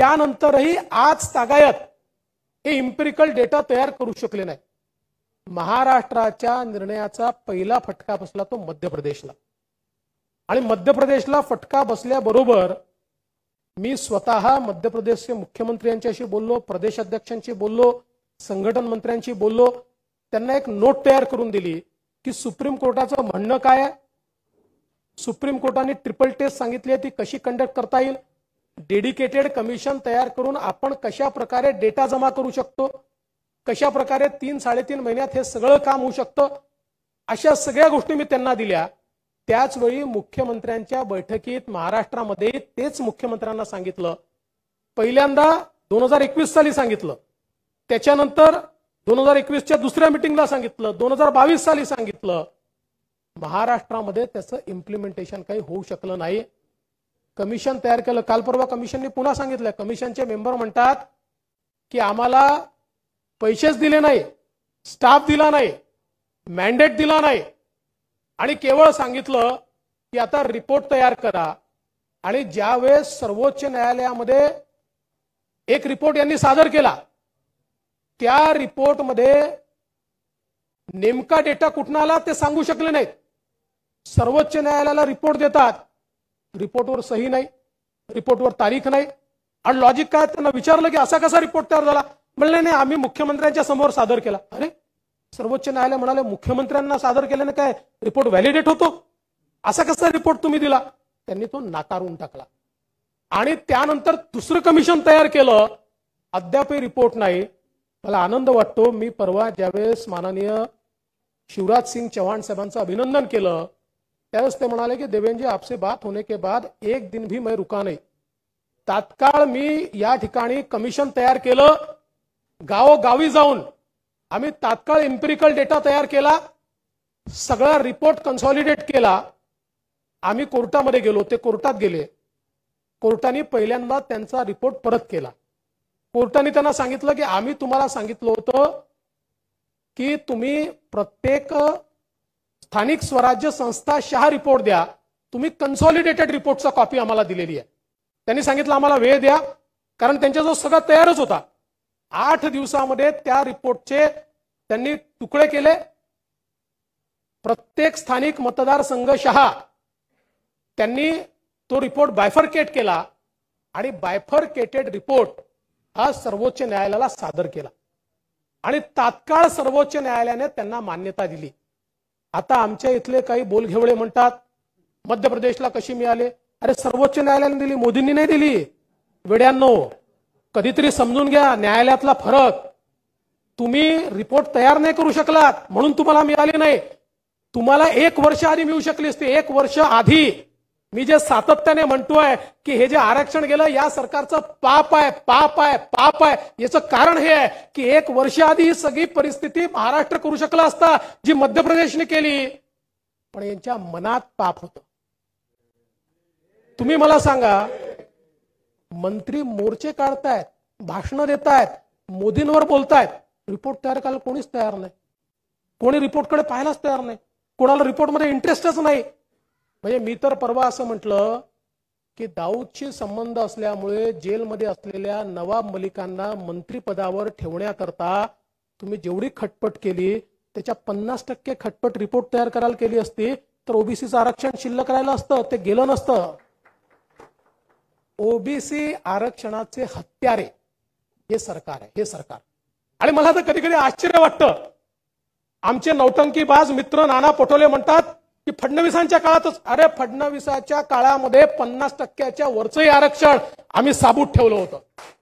त्यानंतरही आज तागायत हे इम्पेरिकल डेटा तयार करू शकले नाही महाराष्ट्राच्या निर्णयाचा पहिला फटका बसला तो मध्य प्रदेशला आणि मध्य प्रदेशला फटका बसल्याबरोबर मी स्वतः मध्य प्रदेशचे मुख्यमंत्री यांच्याशी बोललो प्रदेशाध्यक्षांशी बोललो संघटन मंत्र्यांशी बोललो त्यांना एक नोट तयार करून दिली की सुप्रीम कोर्टाचं म्हणणं काय आहे सुप्रीम कोर्टाने ट्रिपल टेस्ट सांगितली आहे ती कशी कंडक्ट करता येईल डेडिकेटेड कमिशन तयार करून आपण कशा प्रकारे डेटा जमा करू शकतो कशा प्रकारे तीन साडेतीन महिन्यात हे सगळं काम होऊ शकतं अशा सगळ्या गोष्टी मी त्यांना दिल्या त्याचवेळी मुख्यमंत्र्यांच्या बैठकीत महाराष्ट्रामध्ये तेच मुख्यमंत्र्यांना सांगितलं पहिल्यांदा दोन हजार एकवीस साली सांगितलं त्याच्यानंतर दोन हजार एकवीसच्या दुसऱ्या मिटिंगला सांगितलं दोन हजार बावीस साली सांगितलं महाराष्ट्रामध्ये त्याचं इम्प्लिमेंटेशन काही होऊ शकलं नाही कमिशन तयार केलं काल परवा कमिशनने पुन्हा सांगितलं कमिशनचे मेंबर म्हणतात की आम्हाला पैसेच दिले नाही स्टाफ दिला नाही मॅन्डेट दिला नाही आणि केवळ सांगितलं की आता रिपोर्ट तयार करा आणि ज्यावेळेस सर्वोच्च न्यायालयामध्ये एक रिपोर्ट यांनी सादर केला त्या रिपोर्टमध्ये नेमका डेटा कुठून आला ते सांगू शकले नाहीत सर्वोच्च न्यायालयाला रिपोर्ट देतात रिपोर्टवर सही नाही रिपोर्टवर तारीख नाही आणि लॉजिक काय त्यांना विचारलं की असा कसा रिपोर्ट तयार झाला म्हणले नाही आम्ही मुख्यमंत्र्यांच्या समोर सादर केला अरे सर्वोच्च न्यायालय म्हणाले मुख्यमंत्र्यांना सादर केल्याने काय रिपोर्ट व्हॅलिडेट होतो असा कसा रिपोर्ट तुम्ही दिला त्यांनी तो नाकारून टाकला आणि त्यानंतर दुसरं कमिशन तयार केलं अद्यापही रिपोर्ट नाही मला आनंद वाटतो मी परवा ज्यावेळेस माननीय शिवराज सिंग चव्हाण साहेबांचं अभिनंदन केलं त्यावेळेस ते म्हणाले की देवेंजी आपसे बात होणे के बाद एक दिन भी मैं रुका नाही तात्काळ मी या ठिकाणी कमिशन तयार केलं गावोगावी जाऊन आम्ही तात्काळ इम्पिरिकल डेटा तयार केला सगळा रिपोर्ट कन्सॉलिडेट केला आम्ही कोर्टामध्ये गेलो ते कोर्टात गेले कोर्टाने पहिल्यांदा त्यांचा रिपोर्ट परत केला कोर्टाने त्यांना सांगितलं की आम्ही तुम्हाला सांगितलं होतं की तुम्ही प्रत्येक स्थानिक स्वराज्य संस्था शहा रिपोर्ट द्या तुम्ही कन्सॉलिडेटेड रिपोर्टचा कॉपी आम्हाला दिलेली आहे त्यांनी सांगितलं आम्हाला वेळ द्या कारण जो सगळा तयारच होता आठ दिवसामध्ये त्या रिपोर्टचे त्यांनी तुकडे केले प्रत्येक स्थानिक मतदारसंघ शहा त्यांनी तो रिपोर्ट बायफरकेट केला आणि बायफरकेटेड रिपोर्ट हा सर्वोच्च न्यायालयाला सादर केला आणि तात्काळ सर्वोच्च न्यायालयाने त्यांना मान्यता दिली आता आमच्या इथले काही बोलघेवळे म्हणतात मध्य प्रदेशला कशी मिळाले अरे सर्वोच्च न्यायालयाने दिली मोदींनी नाही दिली वेड्यांनो कधीतरी समजून घ्या न्यायालयातला फरक तुम्ही रिपोर्ट तयार नाही करू शकलात म्हणून तुम्हाला मिळाली नाही तुम्हाला एक वर्ष आधी मिळू शकली असते एक वर्ष आधी मी जे सातत्याने म्हणतोय की हे जे आरक्षण गेलं या सरकारचं पाप आहे पाप आहे पाप आहे याचं कारण हे आहे की एक वर्षाआधी ही सगळी परिस्थिती महाराष्ट्र करू शकला असता जी मध्य प्रदेशने केली पण यांच्या मनात पाप होत तुम्ही मला सांगा मंत्री मोर्चे काढतायत भाषणं देतायत मोदींवर बोलतायत रिपोर्ट तयार करायला कोणीच तयार नाही कोणी रिपोर्टकडे पाहायलाच तयार नाही कोणाला रिपोर्टमध्ये इंटरेस्टच नाही म्हणजे मी तर परवा असं म्हटलं की दाऊदशी संबंध असल्यामुळे जेलमध्ये असलेल्या नवाब मलिकांना मंत्रीपदावर ठेवण्याकरता तुम्ही जेवढी खटपट केली त्याच्या पन्नास टक्के खटपट रिपोर्ट तयार करायला केली असती तर ओबीसीचं आरक्षण शिल्लक राहिलं असतं ते गेलं नसतं ओबीसी आरक्षणाचे हत्यारे हे सरकार आहे हे सरकार आणि मला तर कधी कधी आश्चर्य वाटतं आमचे बाज मित्र नाना पटोले म्हणतात की फडणवीसांच्या काळातच अरे फडणवीसाच्या काळामध्ये पन्नास टक्क्याच्या वरचंही आरक्षण आम्ही साबूत ठेवलं होतं